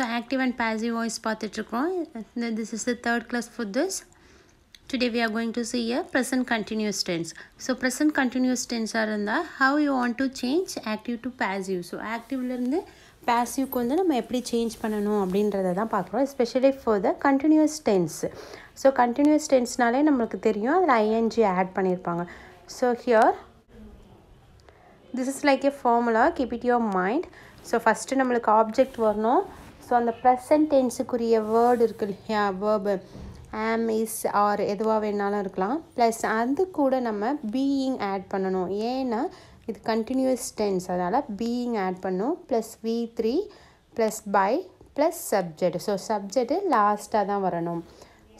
So active and passive voice பார்த்துட்ருக்கோம் this is the third class for this today we are going to see here present continuous tense so present continuous டென்ஸாக இருந்தால் how you want to change active to passive so ஆக்டிவ்லேருந்து பேசிவ்க்கு வந்து நம்ம எப்படி change பண்ணணும் அப்படின்றத தான் பார்க்குறோம் especially for the continuous tense so continuous டென்ஸ்னாலே நம்மளுக்கு தெரியும் அதில் ஐஎன்ஜி ஆட் பண்ணியிருப்பாங்க so here this is like a formula keep it your mind so first நம்மளுக்கு ஆப்ஜெக்ட் வரணும் ஸோ அந்த ப்ரெசன்ட் டென்ஸுக்குரிய வேர்டு இருக்கு இல்லையா வேர்பு ஆம் இஸ் ஆர் எதுவாக வேணாலும் இருக்கலாம் ப்ளஸ் அது கூட நம்ம பீயிங் ஆட் பண்ணணும் ஏன்னா இது கண்டினியூஸ் டென்ஸ் அதனால் பீயிங் ஆட் பண்ணும் plus V three plus by plus subject so subject லாஸ்ட்டாக தான் வரணும்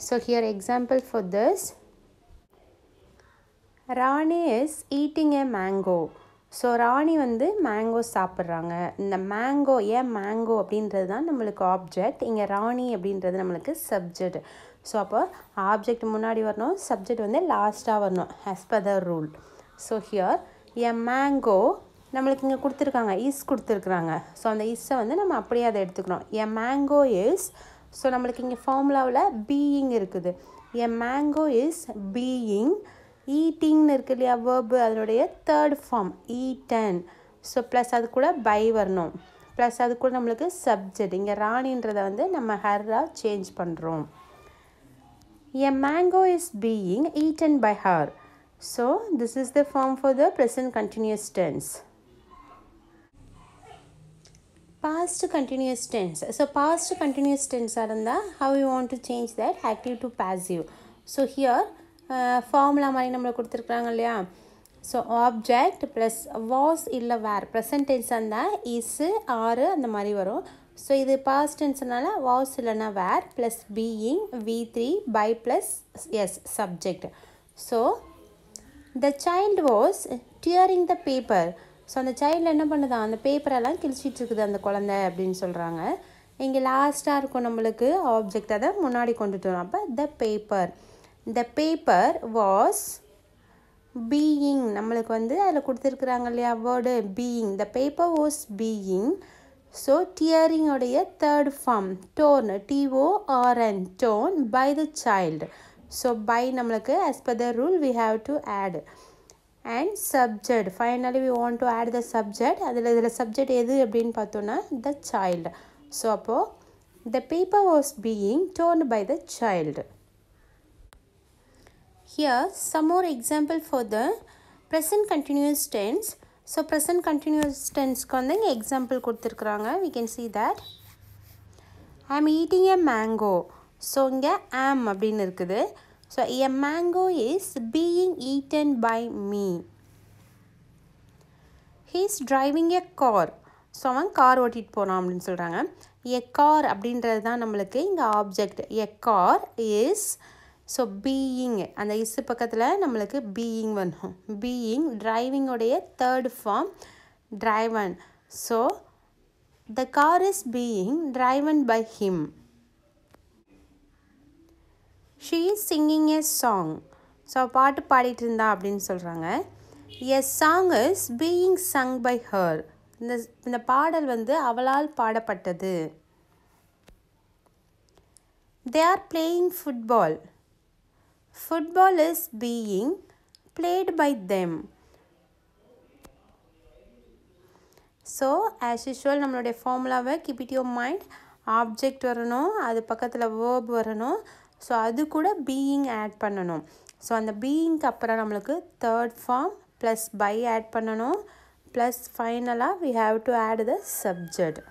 so here example for this Rani is eating a mango so Rani வந்து மேங்கோ சாப்பிட்றாங்க இந்த மேங்கோ ஏன் மேங்கோ அப்படின்றது தான் நம்மளுக்கு ஆப்ஜெக்ட் இங்கே ராணி அப்படின்றது நம்மளுக்கு சப்ஜெக்ட் ஸோ அப்போ ஆப்ஜெக்ட் முன்னாடி வரணும் சப்ஜெக்ட் வந்து லாஸ்ட்டாக வரணும் as per the rule so here a mango நம்மளுக்கு இங்கே கொடுத்துருக்காங்க ஈஸ் கொடுத்துருக்குறாங்க ஸோ அந்த ஈஸை வந்து நம்ம அப்படியே அதை எடுத்துக்கிறோம் ஏ மேங்கோ இஸ் ஸோ நம்மளுக்கு இங்கே ஃபார்முலாவில் பீயிங் இருக்குது ஏ மேங்கோ இஸ் பீயிங் ஈட்டிங்னு இருக்கு இல்லையா வேர்பு அதனுடைய third form eaten so plus அது கூட பை வரணும் ப்ளஸ் அது கூட நம்மளுக்கு சப்ஜெக்ட் இங்கே ராணின்றதை வந்து நம்ம ஹர்ரா சேஞ்ச் பண்ணுறோம் a mango is being eaten by her so this is the form for the present continuous tense past continuous tense so past continuous டென்ஸாக இருந்தால் how you want to change that active to active so here formula மாதிரி நம்மளை கொடுத்துருக்குறாங்க இல்லையா so object plus was இல்லை வேர் present tense அந்த issue ஆறு அந்த மாதிரி வரும் ஸோ இது பாஸ்டென்ஸ்னால வாஸ் இல்லைனா were plus being V three by plus S subject so the child was tearing the paper so அந்த சைல்டு என்ன பண்ணுதான் அந்த பேப்பரெல்லாம் கிழிச்சிட்டு இருக்குது அந்த குழந்தை அப்படின்னு சொல்கிறாங்க இங்கே லாஸ்ட்டாக இருக்கும் நம்மளுக்கு ஆப்ஜெக்ட் அதை முன்னாடி கொண்டுட்டு வரும் அப்போ the paper the paper was being நம்மளுக்கு வந்து அதில் கொடுத்துருக்குறாங்க இல்லையா word being the paper was being so டியரிங்கோடைய third form torn T O R N torn by the child so by நம்மளுக்கு as per the rule we have to add and subject finally we want to add the subject அதில் இதில் subject எது அப்படின்னு பார்த்தோன்னா த child so அப்போது the paper was being torn by the child Here some more example for the present continuous tense. So present continuous tenseக்கு வந்து இங்கே example கொடுத்துருக்குறாங்க we can see that I am eating a mango. So இங்கே am அப்படின்னு இருக்குது so a mango is being eaten by me he's driving a car so அவன் car ஓட்டிகிட்டு போகிறான் அப்படின்னு சொல்கிறாங்க எ கார் அப்படின்றது தான் நம்மளுக்கு இங்கே object a car is so being அந்த இசு பக்கத்தில் நம்மளுக்கு பீயிங் வரும் பீயிங் டிரைவிங்கோடைய third form driven so the car is being driven by him she is singing a song so பாட்டு பாடிட்டு இருந்தா அப்படின்னு சொல்கிறாங்க a song is being sung by her இந்த இந்த பாடல் வந்து அவளால் பாடப்பட்டது they are playing football Football is being played by them. So as usual நம்மளுடைய ஃபார்முலாவை keep it your mind object வரணும் அது பக்கத்தில் வேர்ப் வரணும் ஸோ அது கூட பீயிங் ஆட் பண்ணணும் ஸோ அந்த பீயிங்க்கு அப்புறம் நம்மளுக்கு third form plus by add பண்ணணும் ப்ளஸ் ஃபைனலாக we have to add the subject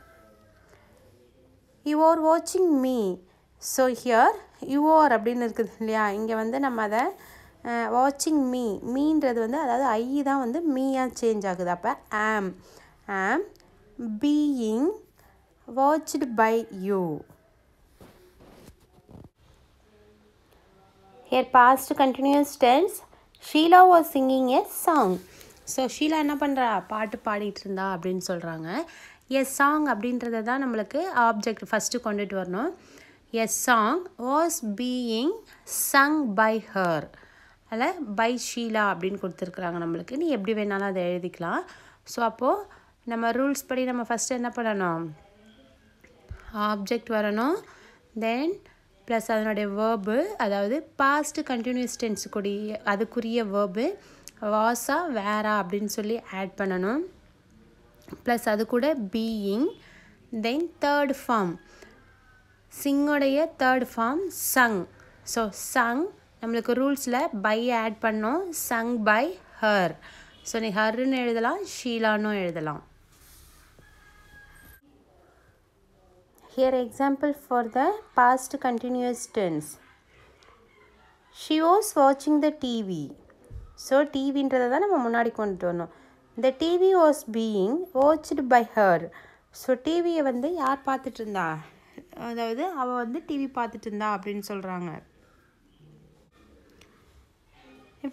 you are வாட்சிங் மீ ஸோ ஹியர் யூஆர் அப்படின்னு இருக்குது இல்லையா இங்கே வந்து நம்ம அதை வாட்சிங் மீ மீன்றது வந்து அதாவது ஐ தான் வந்து மீயாக சேஞ்ச் ஆகுது அப்போ am am being watched by you here past continuous tense Sheela was singing a song so Sheela என்ன பண்ணுறா பாட்டு பாடிட்டு இருந்தா அப்படின்னு சொல்கிறாங்க எ சாங் அப்படின்றத தான் நம்மளுக்கு ஆப்ஜெக்ட் ஃபஸ்ட்டு கொண்டுட்டு வரணும் a song was being sung by her அதில் பை ஷீலா அப்படின்னு கொடுத்துருக்குறாங்க நம்மளுக்கு நீ எப்படி வேணாலும் அதை எழுதிக்கலாம் ஸோ அப்போது நம்ம ரூல்ஸ் படி நம்ம ஃபஸ்ட்டு என்ன பண்ணணும் ஆப்ஜெக்ட் வரணும் தென் ப்ளஸ் அதனுடைய வேர்பு அதாவது பாஸ்ட்டு கண்டினியூஸ் டென்ஸ் கூடிய அதுக்குரிய வேர்பு வாஸாக வேறா அப்படின்னு சொல்லி ஆட் பண்ணணும் ப்ளஸ் அது கூட பீயிங் தென் தேர்ட் ஃபார்ம் சிங்கோடைய third form sung so sung நம்மளுக்கு ரூல்ஸில் பை ஆட் பண்ணோம் சங் பை ஹர் ஸோ நீ ஹர்னு எழுதலாம் ஷீலானும் எழுதலாம் here example for the past continuous tense she was வாட்சிங் த டிவி ஸோ டிவின்றதை தான் நம்ம முன்னாடி கொண்டுட்டு வரணும் இந்த TV was being watched by her so டிவியை வந்து யார் பார்த்துட்டு இருந்தா அதாவது அவள் வந்து டிவி பார்த்துட்டு இருந்தா அப்படின்னு சொல்கிறாங்க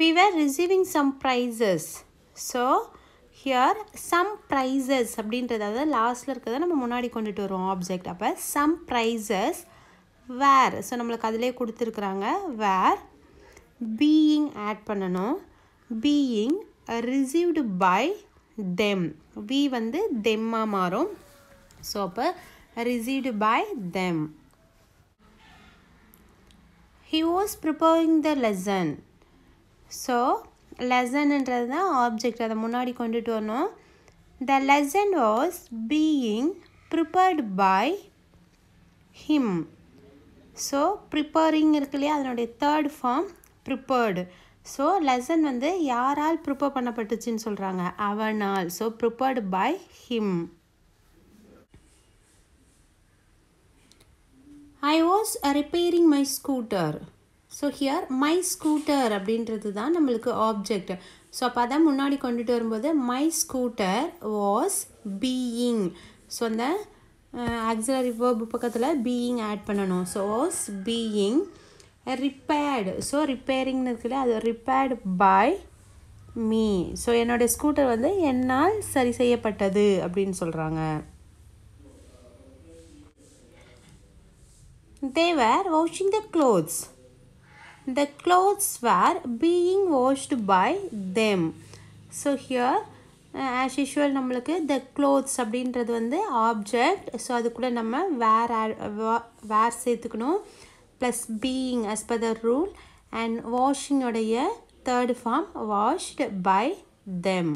we were receiving some prizes so here some prizes அப்படின்றதாவது லாஸ்ட்டில் இருக்கிறத நம்ம முன்னாடி கொண்டுட்டு வருவோம் ஆப்ஜெக்ட் அப்போ சம் ப்ரைஸஸ் வேர் ஸோ நம்மளுக்கு அதிலே கொடுத்துருக்குறாங்க வேர் பீயிங் ஆட் பண்ணணும் being received by them we வந்து தெம்மாக மாறும் ஸோ அப்போ received by them. He was preparing the lesson. So, லெசன்ன்றது தான் ஆப்ஜெக்ட் அதை முன்னாடி கொண்டுட்டு வரணும் the lesson was being prepared by him so preparing இருக்கு இல்லையா அதனுடைய third form prepared so lesson வந்து யாரால் ப்ரிப்பேர் பண்ணப்பட்டுச்சுன்னு சொல்கிறாங்க அவனால் so prepared by him was repairing my scooter so here my scooter அப்படின்றது தான் நம்மளுக்கு ஆப்ஜெக்ட் ஸோ அப்போ அதான் முன்னாடி கொண்டுட்டு வரும்போது my scooter was being so அந்த ஆக்சிலரி வேர்ப் பக்கத்தில் பீயிங் ஆட் பண்ணணும் so was being repaired so ரிப்பேரிங்னு இருக்குல்ல அது ரிப்பேர்டு பை மீ ஸோ என்னோடய ஸ்கூட்டர் வந்து என்னால் சரி செய்யப்பட்டது அப்படின்னு சொல்கிறாங்க they were washing the clothes the clothes were being washed by them so here as usual நம்மளுக்கு த க்ளோத்ஸ் அப்படின்றது வந்து ஆப்ஜெக்ட் ஸோ அது கூட நம்ம வேர் வேர் uh, சேர்த்துக்கணும் plus being as per the rule and வாஷிங்கோடைய third form washed by them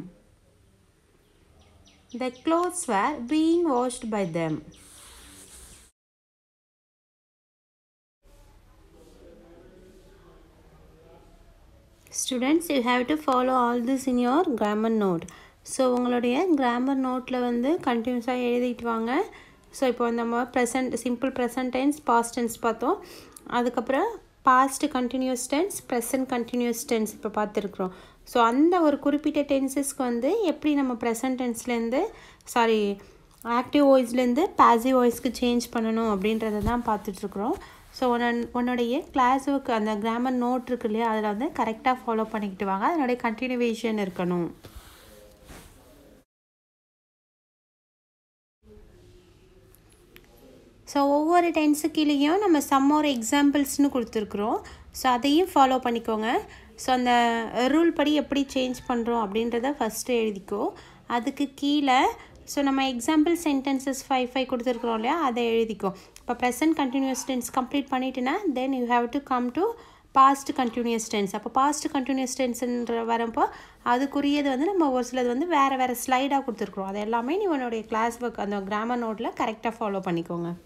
the clothes were being washed by them students you have to follow all this in your grammar note so உங்களுடைய grammar நோட்டில் வந்து கண்டினியூஸாக எழுதிட்டு வாங்க so இப்போ நம்ம present simple present tense past tense பார்த்தோம் அதுக்கப்புறம் past continuous tense present continuous tense இப்போ பார்த்துருக்குறோம் ஸோ அந்த ஒரு குறிப்பிட்ட டென்ஸஸ்க்கு வந்து எப்படி நம்ம ப்ரெசன்ட் டென்ஸ்லேருந்து சாரி ஆக்டிவ் வாய்ஸ்லேருந்து பேசிவ் வாய்ஸ்க்கு சேஞ்ச் பண்ணணும் அப்படின்றத தான் பார்த்துட்ருக்குறோம் ஸோ உன் உன்னுடைய கிளாஸ் அந்த கிராமர் நோட் இருக்கு இல்லையா அதில் வந்து கரெக்டாக ஃபாலோ பண்ணிக்கிட்டு வாங்க அதனுடைய கண்டினியூவேஷன் இருக்கணும் ஸோ ஒவ்வொரு டென்ஸு கீழேயும் நம்ம சம் ஒரு எக்ஸாம்பிள்ஸ்னு கொடுத்துருக்குறோம் ஸோ அதையும் ஃபாலோ பண்ணிக்கோங்க ஸோ அந்த ரூல் படி எப்படி சேஞ்ச் பண்ணுறோம் அப்படின்றத ஃபஸ்ட்டு எழுதிக்கோ அதுக்கு கீழே ஸோ நம்ம எக்ஸாம்பிள் சென்டென்சஸ் ஃபைவ் ஃபைவ் கொடுத்துருக்குறோம் இல்லையா அதை எழுதிக்கோ இப்போ ப்ரெசன்ட் கண்டினியூஸ் டென்ஸ் கம்ப்ளீட் பண்ணிட்டுனா then you have to come to past continuous tense அப்போ பாஸ்ட் கண்டினியூஸ் டென்ஸ்ன்ற வரப்போ அதுக்குரியது வந்து நம்ம ஒரு சிலது வந்து வேறு வேறு ஸ்லைடாக கொடுத்துருக்குறோம் அது எல்லாமே நீ உன்னுடைய கிளாஸ் ஒர்க் அந்த கிராமர் நோட்டில் கரெக்டாக ஃபாலோ பண்ணிக்கோங்க